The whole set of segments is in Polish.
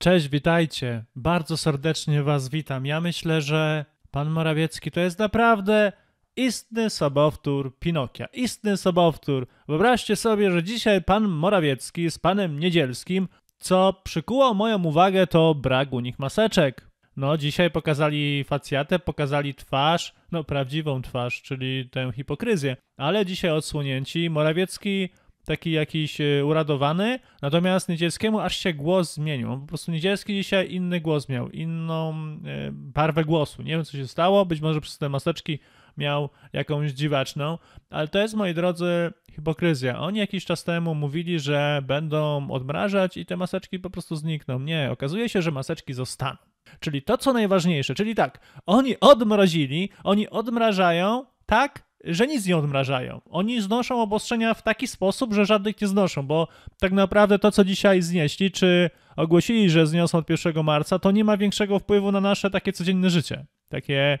Cześć, witajcie. Bardzo serdecznie Was witam. Ja myślę, że pan Morawiecki to jest naprawdę istny sobowtór Pinokia. Istny sobowtór. Wyobraźcie sobie, że dzisiaj pan Morawiecki z panem Niedzielskim, co przykuło moją uwagę, to brak u nich maseczek. No, dzisiaj pokazali facjatę, pokazali twarz, no prawdziwą twarz, czyli tę hipokryzję. Ale dzisiaj odsłonięci Morawiecki taki jakiś e, uradowany, natomiast Niedzielskiemu aż się głos zmienił. On po prostu Niedzielski dzisiaj inny głos miał, inną e, barwę głosu. Nie wiem, co się stało, być może przez te maseczki miał jakąś dziwaczną, ale to jest, moi drodzy, hipokryzja. Oni jakiś czas temu mówili, że będą odmrażać i te maseczki po prostu znikną. Nie, okazuje się, że maseczki zostaną. Czyli to, co najważniejsze, czyli tak, oni odmrozili, oni odmrażają, tak, że nic nie odmrażają. Oni znoszą obostrzenia w taki sposób, że żadnych nie znoszą, bo tak naprawdę to, co dzisiaj znieśli, czy ogłosili, że zniosą od 1 marca, to nie ma większego wpływu na nasze takie codzienne życie. Takie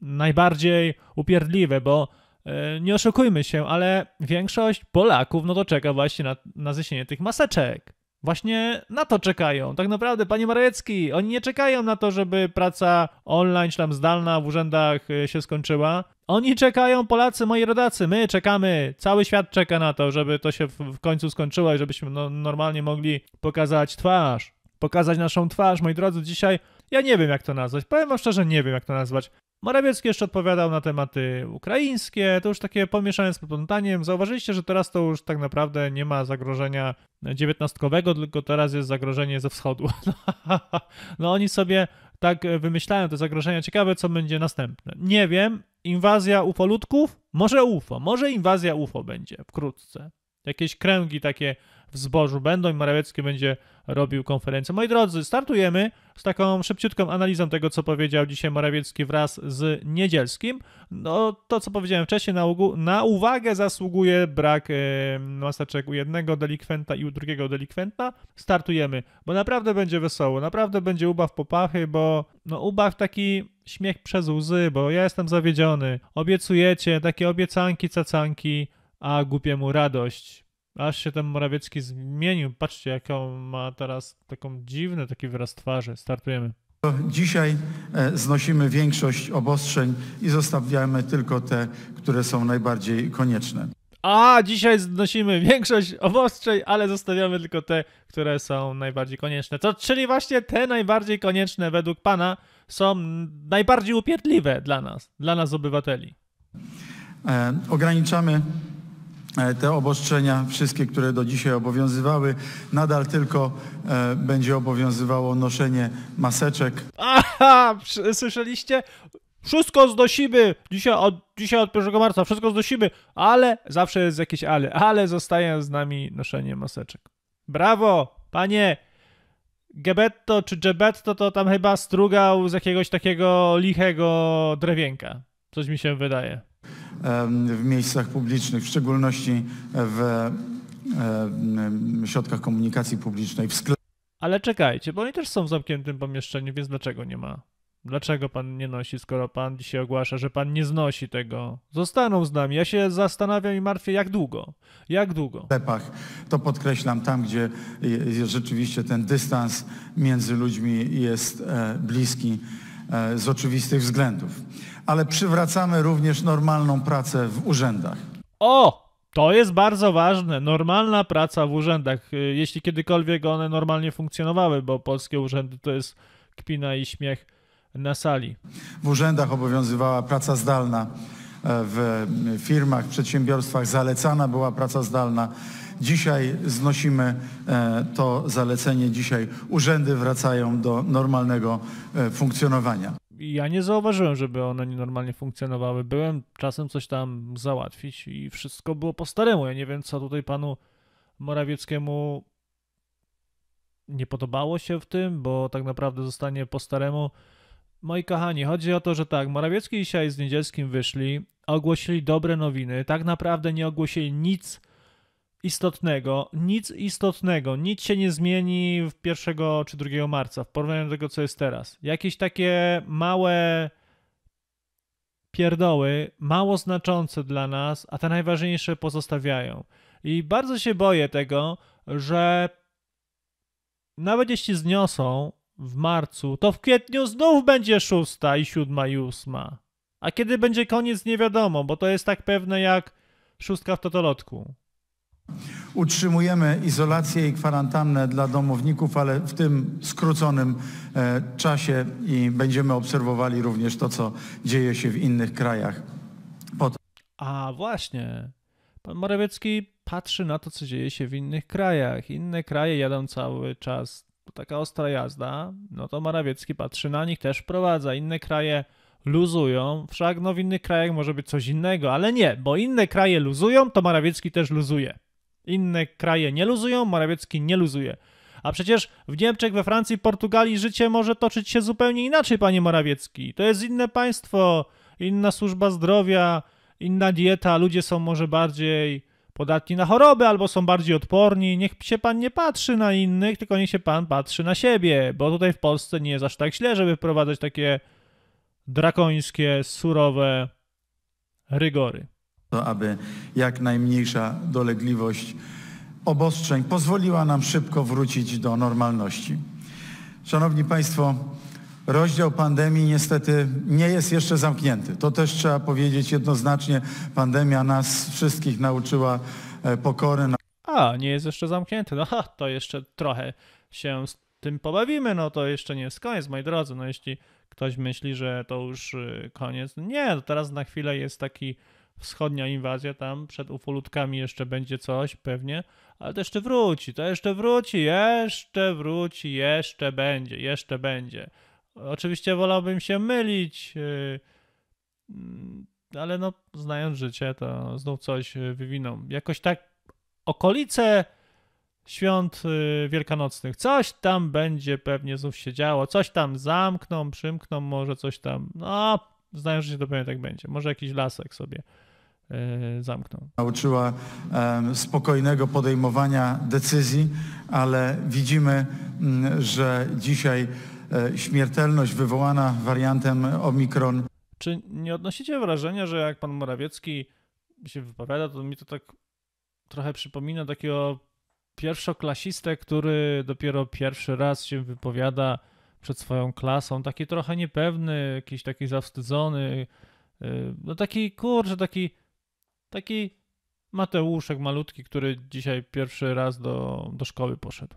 najbardziej upierdliwe, bo e, nie oszukujmy się, ale większość Polaków no to czeka właśnie na, na zniesienie tych maseczek. Właśnie na to czekają. Tak naprawdę, panie Marecki, oni nie czekają na to, żeby praca online czy tam zdalna w urzędach e, się skończyła, oni czekają, Polacy, moi rodacy, my czekamy, cały świat czeka na to, żeby to się w końcu skończyło i żebyśmy no, normalnie mogli pokazać twarz. Pokazać naszą twarz, moi drodzy, dzisiaj ja nie wiem jak to nazwać, powiem wam szczerze, nie wiem jak to nazwać. Morawiecki jeszcze odpowiadał na tematy ukraińskie, to już takie pomieszane z poplątaniem. Zauważyliście, że teraz to już tak naprawdę nie ma zagrożenia dziewiętnastkowego, tylko teraz jest zagrożenie ze wschodu. no oni sobie tak wymyślają te zagrożenia. Ciekawe, co będzie następne. Nie wiem, inwazja ufoludków? Może UFO, może inwazja UFO będzie wkrótce. Jakieś kręgi takie w zbożu będą i Morawiecki będzie robił konferencję. Moi drodzy, startujemy z taką szybciutką analizą tego, co powiedział dzisiaj Morawiecki wraz z Niedzielskim. No, to, co powiedziałem wcześniej, na, ugu, na uwagę zasługuje brak e, maseczek u jednego delikwenta i u drugiego delikwenta. Startujemy, bo naprawdę będzie wesoło, naprawdę będzie ubaw pachy, bo no, ubaw taki śmiech przez łzy, bo ja jestem zawiedziony. Obiecujecie takie obiecanki, cacanki, a głupiemu radość. Aż się ten Morawiecki zmienił. Patrzcie, jaką ma teraz taką dziwny taki wyraz twarzy. Startujemy. Dzisiaj e, znosimy większość obostrzeń i zostawiamy tylko te, które są najbardziej konieczne. A, dzisiaj znosimy większość obostrzeń, ale zostawiamy tylko te, które są najbardziej konieczne. To, czyli właśnie te najbardziej konieczne według Pana są najbardziej upierdliwe dla nas, dla nas obywateli. E, ograniczamy E, te obostrzenia, wszystkie, które do dzisiaj obowiązywały, nadal tylko e, będzie obowiązywało noszenie maseczek. Aha, słyszeliście? Wszystko znosimy! Dzisiaj od, dzisiaj od 1 marca wszystko znosimy, ale zawsze jest jakieś ale, ale zostaje z nami noszenie maseczek. Brawo, panie! Gebetto czy Gebetto to tam chyba strugał z jakiegoś takiego lichego drewienka. Coś mi się wydaje w miejscach publicznych, w szczególności w środkach komunikacji publicznej, w sklepach. Ale czekajcie, bo oni też są w zamkniętym pomieszczeniu, więc dlaczego nie ma? Dlaczego pan nie nosi, skoro pan dzisiaj ogłasza, że pan nie znosi tego? Zostaną z nami. Ja się zastanawiam i martwię, jak długo? Jak długo? W sklepach, to podkreślam, tam gdzie rzeczywiście ten dystans między ludźmi jest e, bliski e, z oczywistych względów ale przywracamy również normalną pracę w urzędach. O! To jest bardzo ważne. Normalna praca w urzędach, y, jeśli kiedykolwiek one normalnie funkcjonowały, bo polskie urzędy to jest kpina i śmiech na sali. W urzędach obowiązywała praca zdalna, e, w firmach, przedsiębiorstwach zalecana była praca zdalna. Dzisiaj znosimy e, to zalecenie, dzisiaj urzędy wracają do normalnego e, funkcjonowania ja nie zauważyłem, żeby one normalnie funkcjonowały. Byłem czasem coś tam załatwić i wszystko było po staremu. Ja nie wiem, co tutaj panu Morawieckiemu nie podobało się w tym, bo tak naprawdę zostanie po staremu. Moi kochani, chodzi o to, że tak, Morawiecki dzisiaj z Niedzielskim wyszli, ogłosili dobre nowiny, tak naprawdę nie ogłosili nic istotnego, nic istotnego, nic się nie zmieni w 1 czy 2 marca w porównaniu do tego, co jest teraz. Jakieś takie małe pierdoły, mało znaczące dla nas, a te najważniejsze pozostawiają. I bardzo się boję tego, że nawet jeśli zniosą w marcu, to w kwietniu znów będzie szósta i siódma i ósma. A kiedy będzie koniec, nie wiadomo, bo to jest tak pewne jak szóstka w totolotku. Utrzymujemy izolację i kwarantannę dla domowników, ale w tym skróconym e, czasie i będziemy obserwowali również to, co dzieje się w innych krajach. Pod... A właśnie, pan Morawiecki patrzy na to, co dzieje się w innych krajach. Inne kraje jadą cały czas, taka ostra jazda, no to Morawiecki patrzy na nich, też prowadza. Inne kraje luzują, wszak no w innych krajach może być coś innego, ale nie, bo inne kraje luzują, to Morawiecki też luzuje. Inne kraje nie luzują, Morawiecki nie luzuje. A przecież w Niemczech, we Francji, Portugalii życie może toczyć się zupełnie inaczej, panie Morawiecki. To jest inne państwo, inna służba zdrowia, inna dieta, ludzie są może bardziej podatni na choroby albo są bardziej odporni. Niech się pan nie patrzy na innych, tylko niech się pan patrzy na siebie, bo tutaj w Polsce nie jest aż tak źle, żeby wprowadzać takie drakońskie, surowe rygory to, aby jak najmniejsza dolegliwość obostrzeń pozwoliła nam szybko wrócić do normalności. Szanowni Państwo, rozdział pandemii niestety nie jest jeszcze zamknięty. To też trzeba powiedzieć jednoznacznie. Pandemia nas wszystkich nauczyła e, pokory. A, nie jest jeszcze zamknięty. No ha, to jeszcze trochę się z tym pobawimy. No to jeszcze nie jest koniec, moi drodzy. No jeśli ktoś myśli, że to już y, koniec, nie, teraz na chwilę jest taki wschodnia inwazja tam przed ufolutkami jeszcze będzie coś pewnie, ale to jeszcze wróci, to jeszcze wróci, jeszcze wróci, jeszcze będzie, jeszcze będzie. Oczywiście wolałbym się mylić, yy, mm, ale no znając życie, to znów coś yy, wywiną. Jakoś tak okolice świąt yy, wielkanocnych. Coś tam będzie pewnie znów się działo, coś tam zamkną, przymkną, może coś tam, no, znając życie, to pewnie tak będzie. Może jakiś lasek sobie E, zamknął. Nauczyła e, spokojnego podejmowania decyzji, ale widzimy, mm, że dzisiaj e, śmiertelność wywołana wariantem Omikron. Czy nie odnosicie wrażenia, że jak pan Morawiecki się wypowiada, to mi to tak trochę przypomina takiego pierwszoklasistę, który dopiero pierwszy raz się wypowiada przed swoją klasą, taki trochę niepewny, jakiś taki zawstydzony, no taki kurczę, taki Taki Mateuszek malutki, który dzisiaj pierwszy raz do, do szkoły poszedł.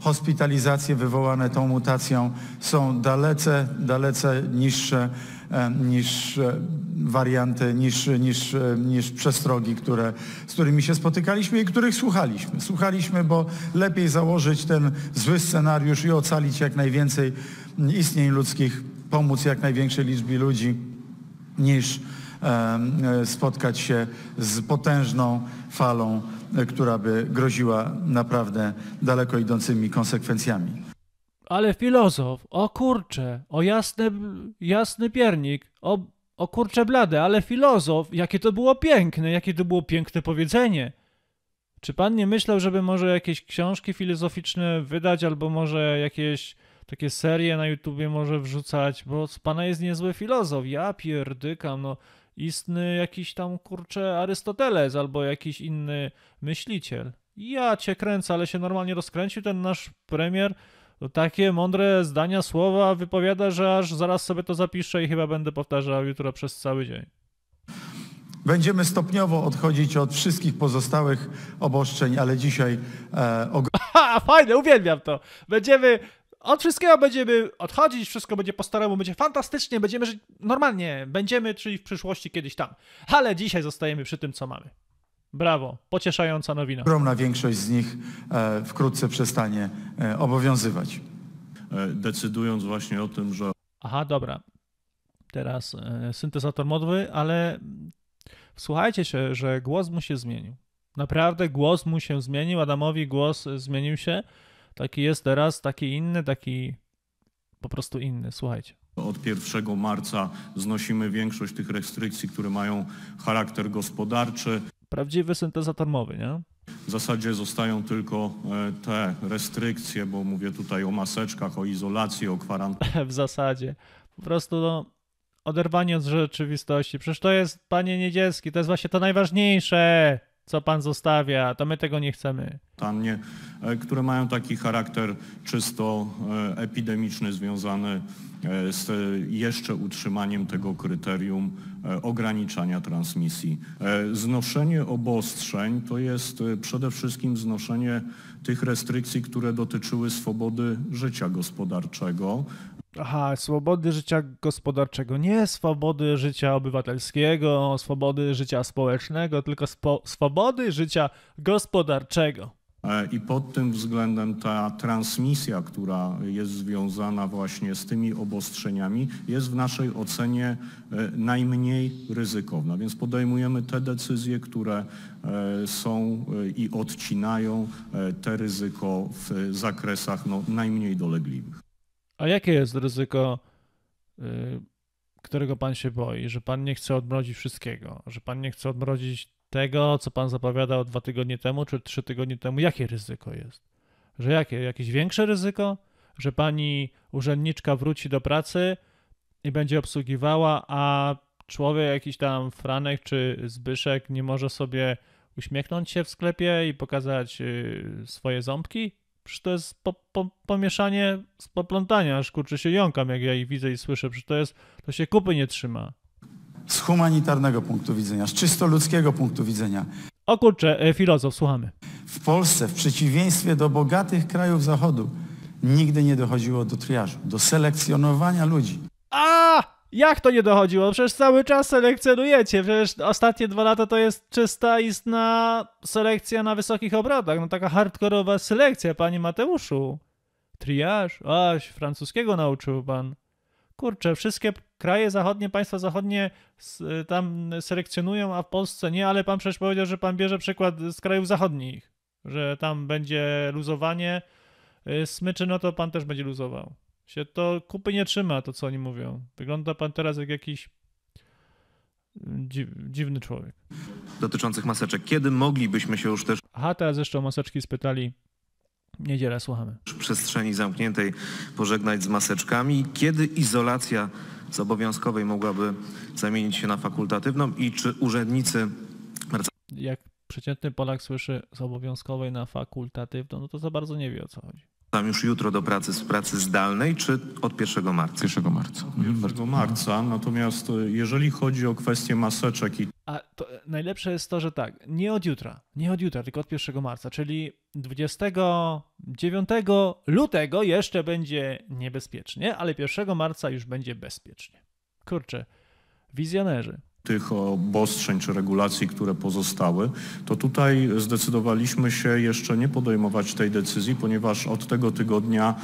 Hospitalizacje wywołane tą mutacją są dalece, dalece niższe e, niż e, warianty, niż, niż, e, niż przestrogi, które, z którymi się spotykaliśmy i których słuchaliśmy. Słuchaliśmy, bo lepiej założyć ten zły scenariusz i ocalić jak najwięcej istnień ludzkich, pomóc jak największej liczbie ludzi niż E, spotkać się z potężną falą, e, która by groziła naprawdę daleko idącymi konsekwencjami. Ale filozof, o kurcze, o jasny, jasny piernik, o, o kurcze blade, ale filozof, jakie to było piękne, jakie to było piękne powiedzenie. Czy pan nie myślał, żeby może jakieś książki filozoficzne wydać, albo może jakieś takie serie na YouTubie może wrzucać, bo z pana jest niezły filozof. Ja pierdykam, no istny jakiś tam kurcze Arystoteles albo jakiś inny myśliciel. Ja cię kręcę, ale się normalnie rozkręcił ten nasz premier. takie mądre zdania, słowa wypowiada, że aż zaraz sobie to zapiszę i chyba będę powtarzał jutro przez cały dzień. Będziemy stopniowo odchodzić od wszystkich pozostałych oboszczeń, ale dzisiaj. E, og... Aha, fajne, uwielbiam to. Będziemy od wszystkiego będziemy odchodzić, wszystko będzie po staremu, będzie fantastycznie, będziemy żyć normalnie, będziemy, czyli w przyszłości kiedyś tam. Ale dzisiaj zostajemy przy tym, co mamy. Brawo, pocieszająca nowina. Ogromna większość z nich e, wkrótce przestanie e, obowiązywać. E, decydując właśnie o tym, że. Aha, dobra. Teraz e, syntezator modły, ale słuchajcie się, że głos mu się zmienił. Naprawdę głos mu się zmienił, Adamowi głos zmienił się. Taki jest teraz, taki inny, taki po prostu inny. Słuchajcie. Od 1 marca znosimy większość tych restrykcji, które mają charakter gospodarczy. Prawdziwy syntezator mowy, nie? W zasadzie zostają tylko e, te restrykcje, bo mówię tutaj o maseczkach, o izolacji, o kwarantannie. w zasadzie. Po prostu no, oderwanie od rzeczywistości. Przecież to jest, panie Niedzielski, to jest właśnie to najważniejsze co Pan zostawia, to my tego nie chcemy. Tanie, e, które mają taki charakter czysto e, epidemiczny, związany e, z jeszcze utrzymaniem tego kryterium ograniczania transmisji. Znoszenie obostrzeń to jest przede wszystkim znoszenie tych restrykcji, które dotyczyły swobody życia gospodarczego, Aha, swobody życia gospodarczego. Nie swobody życia obywatelskiego, swobody życia społecznego, tylko swobody życia gospodarczego. E, I pod tym względem ta transmisja, która jest związana właśnie z tymi obostrzeniami, jest w naszej ocenie e, najmniej ryzykowna. Więc podejmujemy te decyzje, które e, są i odcinają te ryzyko w zakresach no, najmniej dolegliwych. A jakie jest ryzyko, y, którego pan się boi? Że pan nie chce odmrozić wszystkiego, że pan nie chce odmrozić tego, co pan zapowiadał dwa tygodnie temu czy trzy tygodnie temu? Jakie ryzyko jest? Że jakie? Jakieś większe ryzyko? Że pani urzędniczka wróci do pracy i będzie obsługiwała, a człowiek, jakiś tam Franek czy Zbyszek nie może sobie uśmiechnąć się w sklepie i pokazać y, swoje ząbki? Przecież to jest po, po, pomieszanie z poplątania, aż kurczę się jąkam, jak ja ich widzę i słyszę. Przecież to jest, to się kupy nie trzyma. Z humanitarnego punktu widzenia, z czysto ludzkiego punktu widzenia. O kurczę, e, filozof, słuchamy. W Polsce, w przeciwieństwie do bogatych krajów Zachodu, nigdy nie dochodziło do triażu, do selekcjonowania ludzi. A! Jak to nie dochodziło? No przecież cały czas selekcjonujecie. Przecież ostatnie dwa lata to jest czysta, istna selekcja na wysokich obrotach. No taka hardkorowa selekcja, panie Mateuszu. Triaż? Aś, francuskiego nauczył pan. Kurczę, wszystkie kraje zachodnie, państwa zachodnie y, tam selekcjonują, a w Polsce nie, ale pan przecież powiedział, że pan bierze przykład z krajów zachodnich, że tam będzie luzowanie y, smyczy, no to pan też będzie luzował się to kupy nie trzyma, to co oni mówią. Wygląda pan teraz jak jakiś mm, dziwny człowiek. Dotyczących maseczek, kiedy moglibyśmy się już też. Aha, teraz jeszcze o maseczki spytali. Niedziela, słuchamy. W przestrzeni zamkniętej pożegnać z maseczkami. Kiedy izolacja z obowiązkowej mogłaby zamienić się na fakultatywną i czy urzędnicy. Jak przeciętny Polak słyszy z obowiązkowej na fakultatywną, no to za bardzo nie wie o co chodzi. Tam już jutro do pracy z pracy zdalnej, czy od 1 marca? 1 marca. 1 marca. Natomiast y, jeżeli chodzi o kwestię maseczek i. A e, najlepsze jest to, że tak, nie od jutra, nie od jutra, tylko od 1 marca, czyli 29 lutego jeszcze będzie niebezpiecznie, ale 1 marca już będzie bezpiecznie. Kurczę, wizjonerzy tych obostrzeń czy regulacji, które pozostały, to tutaj zdecydowaliśmy się jeszcze nie podejmować tej decyzji, ponieważ od tego tygodnia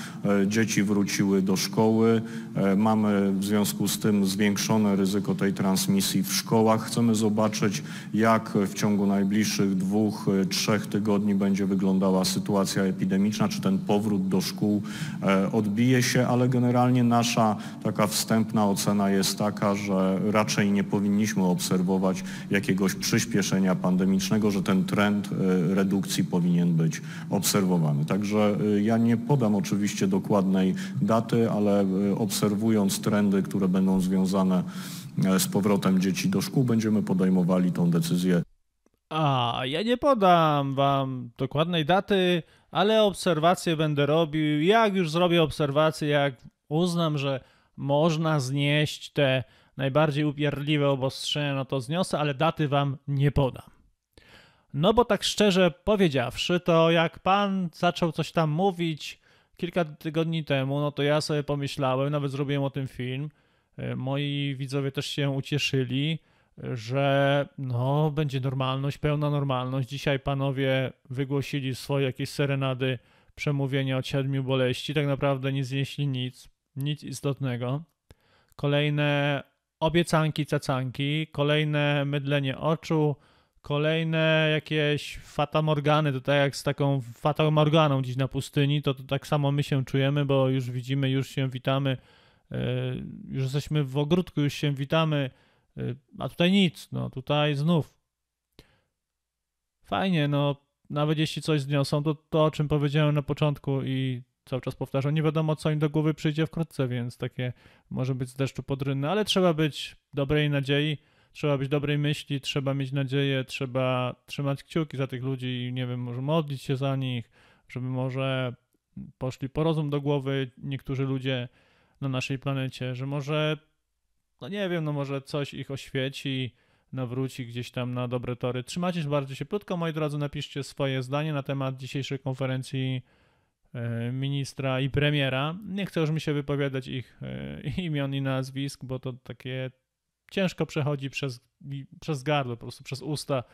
e, dzieci wróciły do szkoły, e, mamy w związku z tym zwiększone ryzyko tej transmisji w szkołach. Chcemy zobaczyć, jak w ciągu najbliższych dwóch, e, trzech tygodni będzie wyglądała sytuacja epidemiczna, czy ten powrót do szkół odbije się, ale generalnie nasza taka wstępna ocena jest taka, że raczej nie powinniśmy mogliśmy obserwować jakiegoś przyspieszenia pandemicznego, że ten trend e, redukcji powinien być obserwowany. Także e, ja nie podam oczywiście dokładnej daty, ale e, obserwując trendy, które będą związane z powrotem dzieci do szkół, będziemy podejmowali tą decyzję. A, ja nie podam wam dokładnej daty, ale obserwacje będę robił. Jak już zrobię obserwacje, jak uznam, że można znieść te najbardziej upierdliwe obostrzenia, na to zniosę, ale daty wam nie podam. No bo tak szczerze powiedziawszy, to jak pan zaczął coś tam mówić kilka tygodni temu, no to ja sobie pomyślałem, nawet zrobiłem o tym film. Y, moi widzowie też się ucieszyli, że no, będzie normalność, pełna normalność. Dzisiaj panowie wygłosili swoje jakieś serenady, przemówienia od siedmiu boleści. Tak naprawdę nie znieśli nic, nic istotnego. Kolejne obiecanki, cacanki, kolejne mydlenie oczu, kolejne jakieś fatamorgany, to tak jak z taką fatamorganą gdzieś na pustyni, to, to tak samo my się czujemy, bo już widzimy, już się witamy, e, już jesteśmy w ogródku, już się witamy, e, a tutaj nic, no tutaj znów. Fajnie, no nawet jeśli coś zniosą, to to o czym powiedziałem na początku i cały czas powtarzam, nie wiadomo co im do głowy przyjdzie wkrótce, więc takie może być z deszczu pod rynne, ale trzeba być dobrej nadziei, trzeba być dobrej myśli, trzeba mieć nadzieję, trzeba trzymać kciuki za tych ludzi i nie wiem, może modlić się za nich, żeby może poszli po rozum do głowy niektórzy ludzie na naszej planecie, że może, no nie wiem, no może coś ich oświeci, nawróci gdzieś tam na dobre tory. Trzymajcie się bardzo cieplutko, moi drodzy, napiszcie swoje zdanie na temat dzisiejszej konferencji E, ministra i premiera. Nie chcę już mi się wypowiadać ich e, imion i nazwisk, bo to takie ciężko przechodzi przez, przez gardło, po prostu przez usta.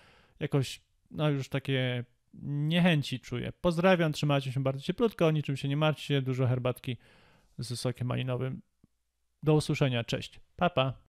Jakoś, no już takie niechęci czuję. Pozdrawiam, trzymajcie się bardzo cieplutko, niczym się nie martwcie, dużo herbatki z sokiem malinowym. Do usłyszenia, cześć, papa. Pa.